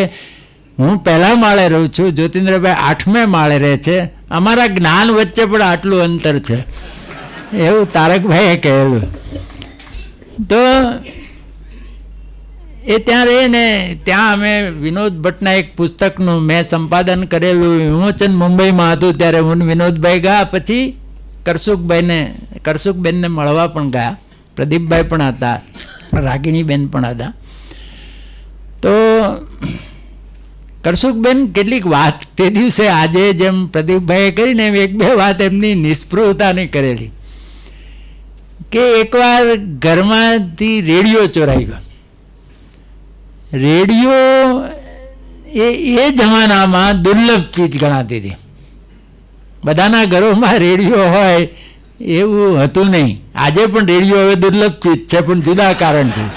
હું પહેલા માળે રહું છું જ્યોતિન્દ્રભાઈ આઠમે માળે રહે છે અમારા જ્ઞાન વચ્ચે પણ આટલું અંતર છે એવું તારકભાઈએ કહેલું તો એ ત્યાં રહે ને ત્યાં અમે વિનોદ ભટ્ટના એક પુસ્તકનું મેં સંપાદન કરેલું વિમોચન મુંબઈમાં હતું ત્યારે હું વિનોદભાઈ ગયા પછી કરસુકભાઈને કરસુકબેનને મળવા પણ ગયા પ્રદીપભાઈ પણ હતા રાગિણીબેન પણ હતા તો કરસુકબેન કેટલીક વાત તે દિવસે આજે જેમ પ્રદીપભાઈએ કરીને એક બે વાત એમની નિષ્ફળતાની કરેલી કે એકવાર ઘરમાંથી રેડિયો ચોરાઈ ગયો રેડિયો એ એ જમાનામાં દુર્લભ ચીજ ગણાતી હતી બધાના ઘરોમાં રેડિયો હોય એવું હતું નહીં આજે પણ રેડિયો હવે દુર્લભ ચીજ છે પણ જુદા કારણથી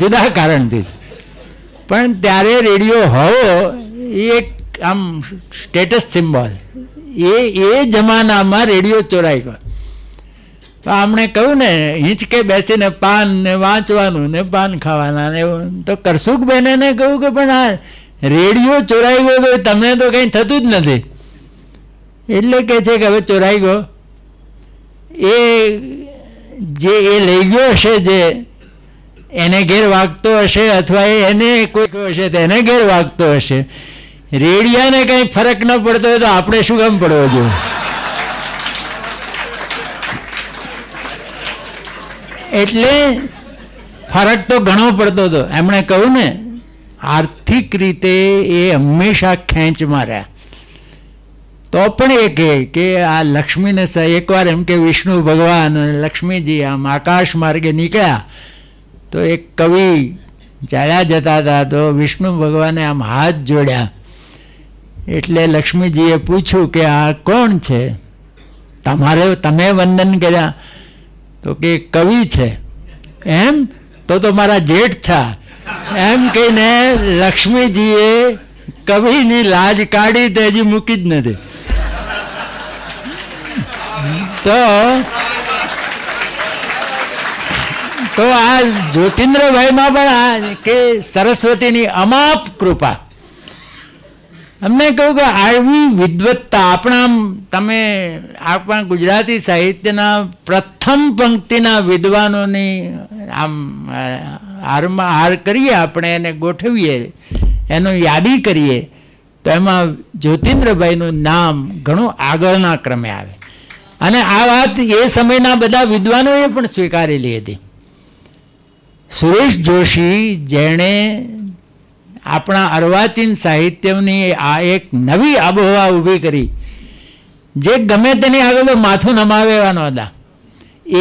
જુદા કારણથી જ પણ ત્યારે રેડિયો હોવો એ એક આમ સ્ટેટસ સિમ્બોલ એ એ જમાનામાં રેડિયો ચોરાઈ ગયો તો આપણે કહ્યું ને હિંચકે બેસીને પાન ને વાંચવાનું ને પાન ખાવાના ને એવું તો કરસુખબેને કહ્યું કે પણ આ રેડિયો ચોરાઈ ગયો તો તમને તો કંઈ થતું જ નથી એટલે કહે છે કે હવે ચોરાઈ ગયો એ જે એ લઈ ગયો હશે જે એને ઘેર વાગતો હશે અથવા એને કોઈક હશે તેને ઘેર વાગતો હશે રેડિયાને કંઈ ફરક ન પડતો હોય તો આપણે શું કામ પડવો જોઈએ એટલે ફરક તો ઘણો પડતો હતો એમણે કહ્યું ને આર્થિક રીતે એ હંમેશા ખેંચમાં રહ્યા તો પણ એ કહે કે આ લક્ષ્મીને એકવાર એમ કે વિષ્ણુ ભગવાન અને લક્ષ્મીજી આમ આકાશ માર્ગે નીકળ્યા તો એક કવિ ચાલ્યા જતા હતા તો વિષ્ણુ ભગવાને આમ હાથ જોડ્યા એટલે લક્ષ્મીજીએ પૂછ્યું કે આ કોણ છે તમારે તમે વંદન કર્યા તો કે કવિ છે એમ તો તો મારા જેઠ થા એમ કહીને લક્ષ્મીજીએ કવિની લાજ કાઢી તે હજી મૂકી જ નથી તો તો આ જ્યોતિન્દ્રભાઈમાં પણ આ કે સરસ્વતીની અમાપ કૃપા અમને કહ્યું કે આવી વિદવત્તા આપણા તમે આપણા ગુજરાતી સાહિત્યના પ્રથમ પંક્તિના વિદ્વાનોની આમ હારમાં હાર કરીએ આપણે એને ગોઠવીએ એનો યાદી કરીએ તો એમાં જ્યોતિન્દ્રભાઈનું નામ ઘણું આગળના ક્રમે આવે અને આ વાત એ સમયના બધા વિદ્વાનોએ પણ સ્વીકારેલી હતી સુરેશ જોશી જેણે આપણા અર્વાચીન સાહિત્યની આ એક નવી આબોહવા ઊભી કરી જે ગમે તેની આગળ માથું નમાવે એવા નહોતા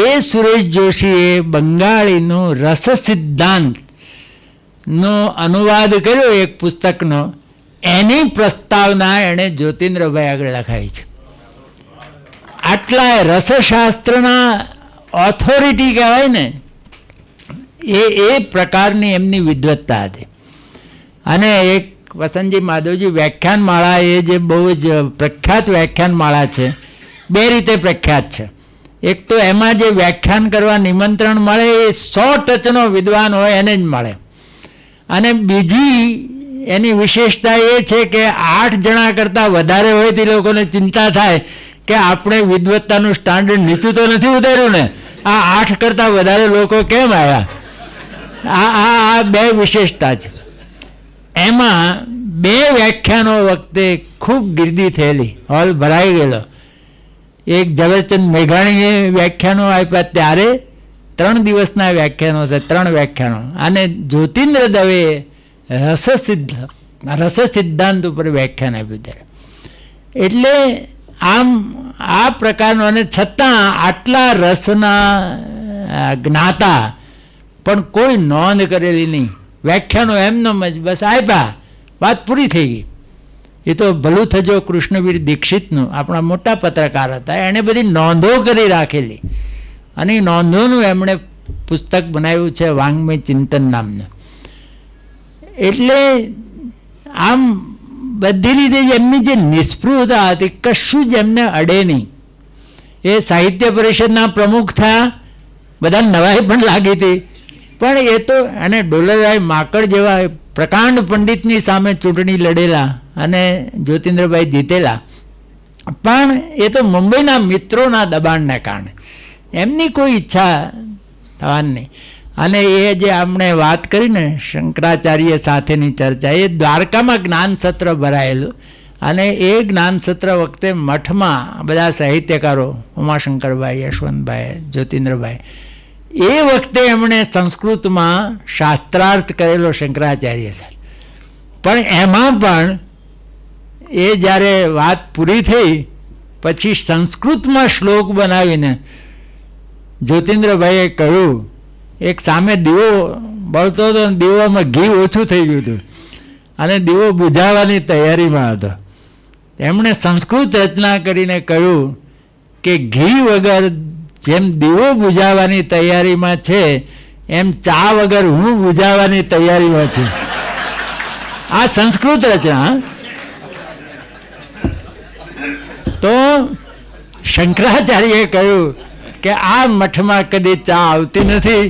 એ સુરેશ જોશીએ બંગાળીનું રસ સિદ્ધાંતનો અનુવાદ કર્યો એક પુસ્તકનો એની પ્રસ્તાવના એણે જ્યોતિન્દ્રભાઈ આગળ લખાવી છે આટલા રસશાસ્ત્રના ઓથોરિટી કહેવાય ને એ એ પ્રકારની એમની વિદ્વત્તા હતી અને એક વસંતજી માધવજી વ્યાખ્યાનમાળા એ જે બહુ જ પ્રખ્યાત વ્યાખ્યાનમાળા છે બે રીતે પ્રખ્યાત છે એક તો એમાં જે વ્યાખ્યાન કરવા નિમંત્રણ મળે એ સો ટચનો વિદ્વાન હોય એને જ મળે અને બીજી એની વિશેષતા એ છે કે આઠ જણા કરતાં વધારે હોય તે લોકોને ચિંતા થાય કે આપણે વિદવત્તાનું સ્ટાન્ડર્ડ નીચું તો નથી ઉતાર્યું ને આ આઠ કરતાં વધારે લોકો કેમ આવ્યા આ આ બે વિશેષતા છે એમાં બે વ્યાખ્યાનો વખતે ખૂબ ગીર્દી થયેલી હોલ ભરાઈ ગયેલો એક ઝવેરચંદ મેઘાણીએ વ્યાખ્યાનો આપ્યા ત્યારે ત્રણ દિવસના વ્યાખ્યાનો છે ત્રણ વ્યાખ્યાનો અને જ્યોતિન્દ્ર દવે રસસિદ્ધ રસ સિદ્ધાંત ઉપર વ્યાખ્યાન આપ્યું ત્યારે એટલે આમ આ પ્રકારનો અને છતાં આટલા રસના જ્ઞાતા પણ કોઈ નોંધ કરેલી નહીં વ્યાખ્યાનો એમને જ બસ આપ્યા વાત પૂરી થઈ ગઈ એ તો ભલું થજો કૃષ્ણવીર દીક્ષિતનું આપણા મોટા પત્રકાર હતા એણે બધી નોંધો કરી રાખેલી અને નોંધોનું એમણે પુસ્તક બનાવ્યું છે વાંગમય ચિંતન નામનું એટલે આમ બધી રીતે એમની જે નિષ્ફળતા હતી કશું જ એમને અડે નહીં એ સાહિત્ય પરિષદના પ્રમુખ થયા બધા નવાઈ પણ લાગી હતી પણ એ તો અને ડોલરભાઈ માકડ જેવા પ્રકાંડ પંડિતની સામે ચૂંટણી લડેલા અને જ્યોતિન્દ્રભાઈ જીતેલા પણ એ તો મુંબઈના મિત્રોના દબાણને કારણે એમની કોઈ ઈચ્છા થવાની અને એ જે આપણે વાત કરીને શંકરાચાર્ય સાથેની ચર્ચા એ દ્વારકામાં જ્ઞાનસત્ર ભરાયેલું અને એ જ્ઞાનસત્ર વખતે મઠમાં બધા સાહિત્યકારો ઉમાશંકરભાઈ યશવંતભાઈ જ્યોતિન્દ્રભાઈ એ વખતે એમણે સંસ્કૃતમાં શાસ્ત્રાર્થ કરેલો શંકરાચાર્ય સર પણ એમાં પણ એ જ્યારે વાત પૂરી થઈ પછી સંસ્કૃતમાં શ્લોક બનાવીને જ્યોતિન્દ્રભાઈએ કહ્યું એક સામે દીવો બળતો હતો અને દીવામાં ઘી ઓછું થઈ ગયું હતું અને દીવો બુઝાવાની તૈયારીમાં હતો એમણે સંસ્કૃત રચના કરીને કહ્યું કે ઘી વગર જેમ દીવો બુજાવાની તૈયારીમાં છે એમ ચા વગર હું બુજાવાની તૈયારીમાં છું આ સંસ્કૃત રચના તો શંકરાચાર્યએ કહ્યું કે આ મઠમાં કદી ચા આવતી નથી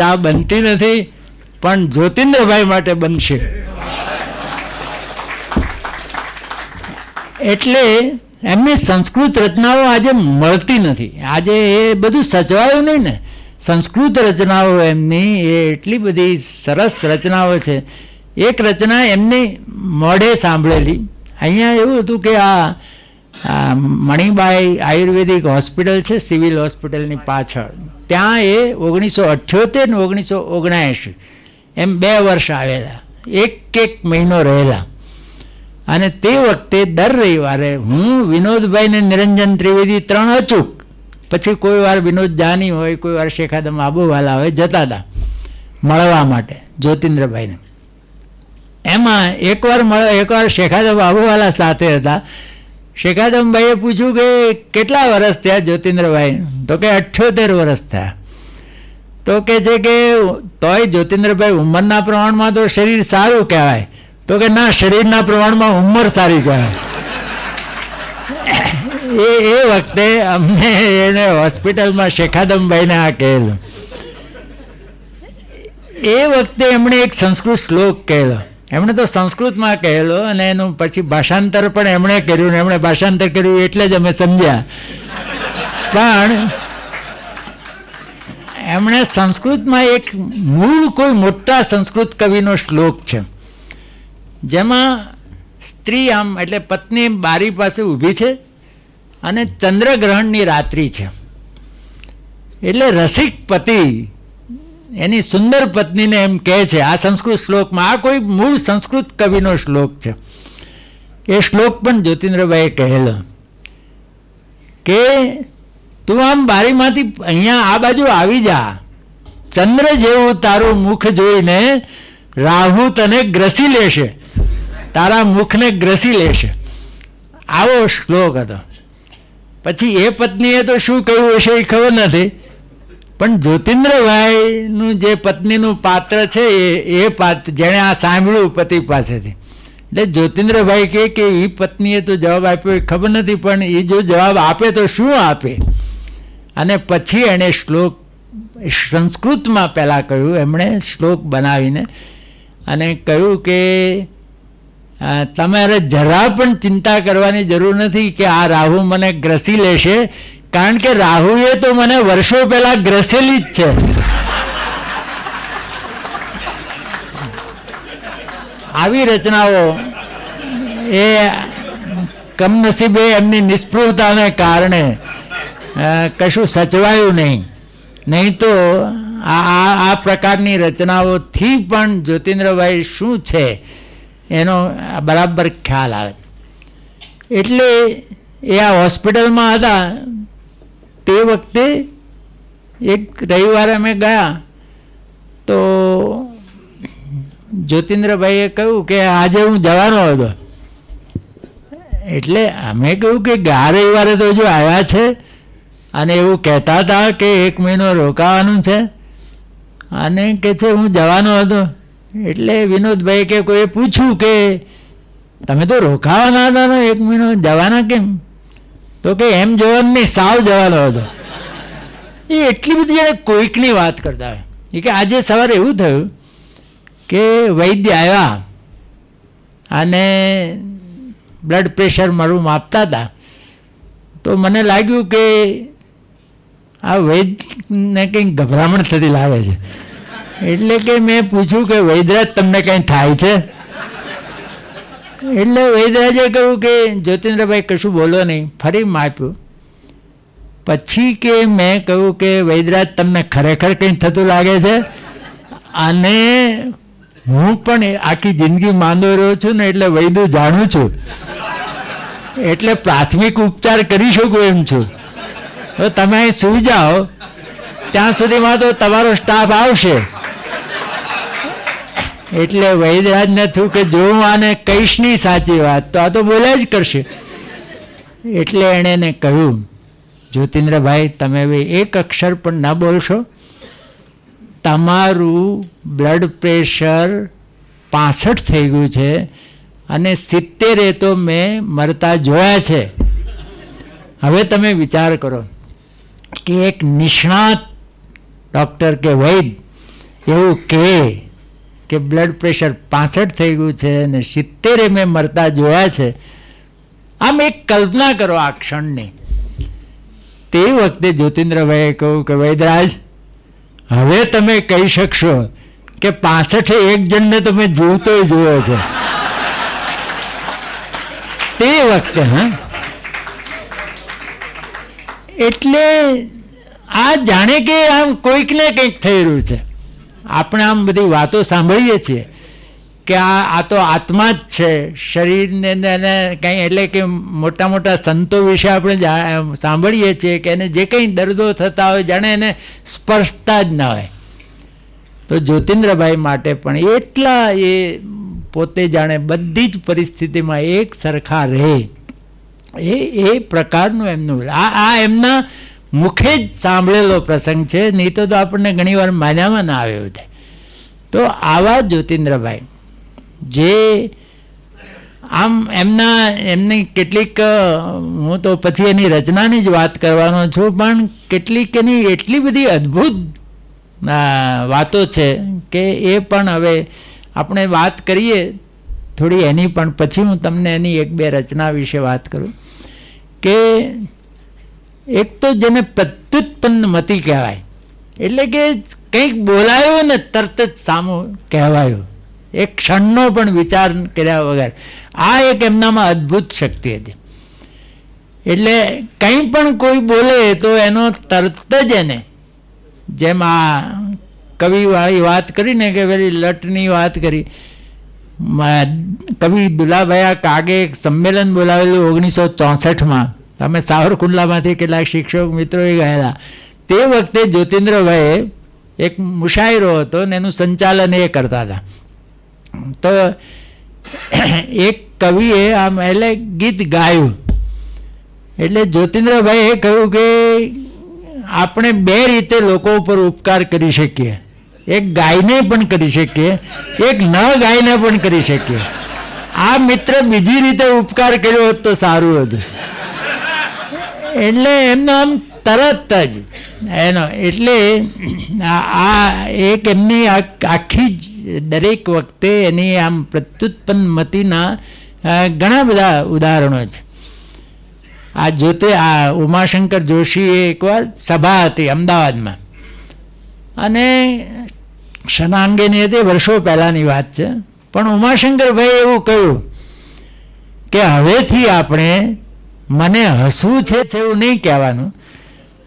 ચા બનતી નથી પણ જ્યોતિન્દ્રભાઈ માટે બનશે એટલે એમની સંસ્કૃત રચનાઓ આજે મળતી નથી આજે એ બધું સચવાયું નહીં ને સંસ્કૃત રચનાઓ એમની એ એટલી બધી સરસ રચનાઓ છે એક રચના એમની મોઢે સાંભળેલી અહીંયા એવું હતું કે આ મણિબાઈ આયુર્વેદિક હોસ્પિટલ છે સિવિલ હોસ્પિટલની પાછળ ત્યાં એ ઓગણીસો અઠ્યોતેર ને ઓગણીસો ઓગણએંશી એમ બે વર્ષ આવેલા એક એક મહિનો રહેલા અને તે વખતે દર રવિવારે હું વિનોદભાઈને નિરંજન ત્રિવેદી ત્રણ અચૂક પછી કોઈ વાર વિનોદ જાની હોય કોઈ વાર શેખાદમ આબુવાલા હોય જતા હતા મળવા માટે જ્યોતિન્દ્રભાઈને એમાં એકવાર મળ એકવાર શેખાદમ આબુવાલા સાથે હતા શેખાદમભાઈએ પૂછ્યું કે કેટલા વર્ષ થયા જ્યોતિન્દ્રભાઈ તો કે અઠ્યોતેર વરસ થયા તો કે છે કે તોય જ્યોતિન્દ્રભાઈ ઉંમરના પ્રમાણમાં તો શરીર સારું કહેવાય તો કે ના શરીરના પ્રમાણમાં ઉંમર સારી કહેવાય એ એ વખતે અમને એને હોસ્પિટલમાં શેખાદમભાઈને આ કહેલું એ વખતે એમણે એક સંસ્કૃત શ્લોક કહેલો એમણે તો સંસ્કૃતમાં કહેલો અને એનું પછી ભાષાંતર પણ એમણે કર્યું ને એમણે ભાષાંતર કર્યું એટલે જ અમે સમજ્યા પણ એમણે સંસ્કૃતમાં એક મૂળ કોઈ મોટા સંસ્કૃત કવિનો શ્લોક છે જેમાં સ્ત્રી આમ એટલે પત્ની બારી પાસે ઊભી છે અને ચંદ્રગ્રહણની રાત્રિ છે એટલે રસિક પતિ એની સુંદર પત્નીને એમ કહે છે આ સંસ્કૃત શ્લોકમાં આ કોઈ મૂળ સંસ્કૃત કવિનો શ્લોક છે એ શ્લોક પણ જ્યોતિન્દ્રભાઈએ કહેલો કે તું આમ બારીમાંથી અહીંયા આ બાજુ આવી જા ચંદ્ર જેવું તારું મુખ જોઈને રાહુ તને ગ્રસી લેશે તારા મુખને ગ્રસી લેશે આવો શ્લોક હતો પછી એ પત્નીએ તો શું કહ્યું હશે એ ખબર નથી પણ જ્યોતિન્દ્રભાઈનું જે પત્નીનું પાત્ર છે એ એ પાત્ર જેણે આ સાંભળ્યું પતિ પાસેથી એટલે જ્યોતિન્દ્રભાઈ કહે કે એ પત્નીએ તો જવાબ આપ્યો એ ખબર નથી પણ એ જો જવાબ આપે તો શું આપે અને પછી એણે શ્લોક સંસ્કૃતમાં પહેલાં કહ્યું એમણે શ્લોક બનાવીને અને કહ્યું કે તમારે જરા પણ ચિંતા કરવાની જરૂર નથી કે આ રાહુ મને ગ્રસી લેશે કારણ કે રાહુએ તો મને વર્ષો પહેલાં ગ્રસેલી જ છે આવી રચનાઓ એ કમનસીબે એમની નિષ્ફળતાને કારણે કશું સચવાયું નહીં નહીં તો આ આ પ્રકારની રચનાઓથી પણ જ્યોતિન્દ્રભાઈ શું છે એનો બરાબર ખ્યાલ આવે એટલે એ આ હોસ્પિટલમાં હતા તે વખતે એક રવિવારે અમે ગયા તો જ્યોતિન્દ્રભાઈએ કહ્યું કે આજે હું જવાનો હતો એટલે અમે કહ્યું કે આ રવિવારે તો હજુ આવ્યા છે અને એવું કહેતા હતા કે એક મહિનો રોકાવાનું છે અને કે છે હું જવાનો હતો એટલે વિનોદભાઈ કે કોઈએ પૂછ્યું કે તમે તો રોકાવાના હતા એક મહિનો જવાના કેમ તો કે એમ જોવાનું નહીં સાવ જવાનો હતો એ એટલી બધી જાણે કોઈકની વાત કરતા હોય કે આજે સવારે એવું થયું કે વૈદ્ય આવ્યા અને બ્લડ પ્રેશર મારું માપતા હતા તો મને લાગ્યું કે આ વૈદ્યને કંઈક ગભરામણ થતી લાગે છે એટલે કે મેં પૂછ્યું કે વૈદરાજ તમને કંઈ થાય છે એટલે વૈદરાજે કહ્યું કે જ્યોતિન્દ્રભાઈ કશું બોલો નહીં ફરી માપ્યું પછી કે મેં કહ્યું કે વૈદરાજ તમને ખરેખર કંઈ થતું લાગે છે અને હું પણ આખી જિંદગી માંદો રહ્યો છું ને એટલે વૈદ્ય જાણું છું એટલે પ્રાથમિક ઉપચાર કરી શકું એમ છું તો તમે અહીં સુઈ જાઓ ત્યાં સુધીમાં તો તમારો સ્ટાફ આવશે એટલે વૈદ્યરાજને થયું કે જો હું આને કહીશ નહીં સાચી વાત તો આ તો બોલ્યા જ કરશે એટલે એણે એને કહ્યું જ્યોતિન્દ્રભાઈ તમે હવે એક અક્ષર પણ ના બોલશો તમારું બ્લડ પ્રેશર પાસઠ થઈ ગયું છે અને સિત્તેરે તો મેં મરતા જોયા છે હવે તમે વિચાર કરો કે એક નિષ્ણાત ડૉક્ટર કે વૈદ એવું કહે કે બ્લડ પ્રેશર પાસઠ થઈ ગયું છે અને સિત્તેરે મેં મરતા જોયા છે આમ એક કલ્પના કરો આ ક્ષણની તે વખતે જ્યોતિન્દ્રભાઈએ કહ્યું કે વૈદરાજ હવે તમે કહી શકશો કે પાસઠે એક જણને તમે જીવતો જોયો છે તે વખતે હા એટલે આ જાણે કે આમ કોઈકને કંઈક થઈ રહ્યું છે આપણે આમ બધી વાતો સાંભળીએ છીએ કે આ આ તો આત્મા જ છે શરીરને કંઈ એટલે કે મોટા મોટા સંતો વિશે આપણે સાંભળીએ છીએ કે એને જે કંઈ દર્દો થતા હોય જાણે એને સ્પર્શતા જ ન હોય તો જ્યોતિન્દ્રભાઈ માટે પણ એટલા એ પોતે જાણે બધી જ પરિસ્થિતિમાં એક સરખા રહે એ એ પ્રકારનું એમનું આ આ એમના મુખે જ સાંભળેલો પ્રસંગ છે નહીં તો આપણને ઘણીવાર માન્યામાં ના આવે થાય તો આવા જ્યોતિન્દ્રભાઈ જે આમ એમના એમની કેટલીક હું તો પછી એની રચનાની જ વાત કરવાનો છું પણ કેટલીક એની એટલી બધી અદ્ભુત વાતો છે કે એ પણ હવે આપણે વાત કરીએ થોડી એની પણ પછી હું તમને એની એક બે રચના વિશે વાત કરું કે એક તો જેને પ્રત્યુત્પન્ન મતિ કહેવાય એટલે કે કંઈક બોલાયો ને તરત જ સામું કહેવાયું એક ક્ષણનો પણ વિચાર કર્યા વગર આ એક એમનામાં અદ્ભુત શક્તિ હતી એટલે કંઈ પણ કોઈ બોલે તો એનો તરત જ એને જેમ આ કવિવાળી વાત કરીને કે પેલી લટની વાત કરી કવિ દુલાભાઈ કાગે એક સંમેલન બોલાવેલું ઓગણીસો ચોસઠમાં તમે સાવરકુંડલામાંથી કેટલાક શિક્ષક મિત્રોએ ગયેલા તે વખતે જ્યોતિન્દ્રભાઈએ એક મુશાયરો હતો ને એનું સંચાલન એ કરતા હતા તો એક કવિએ આમ એટલે ગીત ગાયું એટલે જ્યોતિન્દ્રભાઈએ કહ્યું કે આપણે બે રીતે લોકો ઉપર ઉપકાર કરી શકીએ એક ગાયને પણ કરી શકીએ એક ન ગાયને પણ કરી શકીએ આ મિત્ર બીજી રીતે ઉપકાર કર્યો હોત તો સારું હતું એટલે એમનો આમ તરત જ એનો એટલે આ એક એમની આખી જ દરેક વખતે એની આમ પ્રત્યુત્પન્ન મતિના ઘણા બધા ઉદાહરણો છે આ જોતે આ ઉમાશંકર જોશીએ એકવાર સભા હતી અમદાવાદમાં અને શનાંગેની હતી વર્ષો પહેલાંની વાત છે પણ ઉમાશંકરભાઈ એવું કહ્યું કે હવેથી આપણે મને હસવું છે એવું નહીં કહેવાનું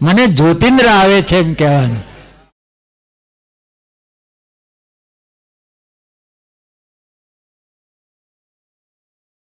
મને જ્યોતિન્દ્ર આવે છે એમ કહેવાનું